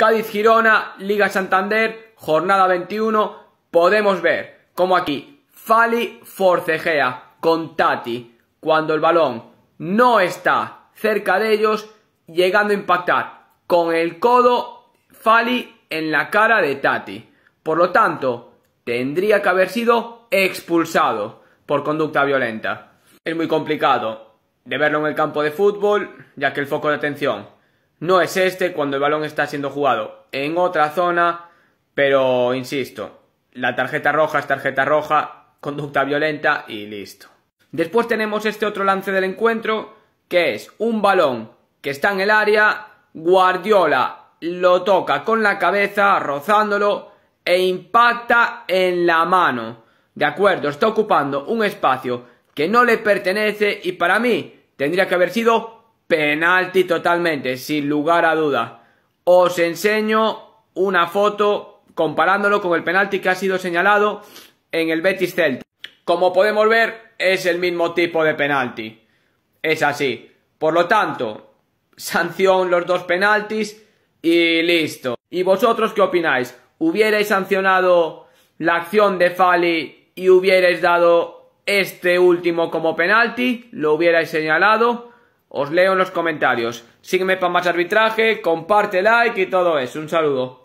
Cádiz-Girona, Liga Santander, jornada 21, podemos ver como aquí Fali forcejea con Tati cuando el balón no está cerca de ellos, llegando a impactar con el codo Fali en la cara de Tati. Por lo tanto, tendría que haber sido expulsado por conducta violenta. Es muy complicado de verlo en el campo de fútbol, ya que el foco de atención no es este cuando el balón está siendo jugado en otra zona, pero insisto, la tarjeta roja es tarjeta roja, conducta violenta y listo. Después tenemos este otro lance del encuentro, que es un balón que está en el área, Guardiola lo toca con la cabeza, rozándolo, e impacta en la mano. De acuerdo, está ocupando un espacio que no le pertenece y para mí tendría que haber sido Penalti totalmente, sin lugar a duda. Os enseño una foto comparándolo con el penalti que ha sido señalado en el Betis Celta. Como podemos ver, es el mismo tipo de penalti. Es así. Por lo tanto, sanción los dos penaltis y listo. ¿Y vosotros qué opináis? ¿Hubierais sancionado la acción de Fali y hubierais dado este último como penalti? ¿Lo hubierais señalado? Os leo en los comentarios. Sígueme para más arbitraje, comparte, like y todo eso. Un saludo.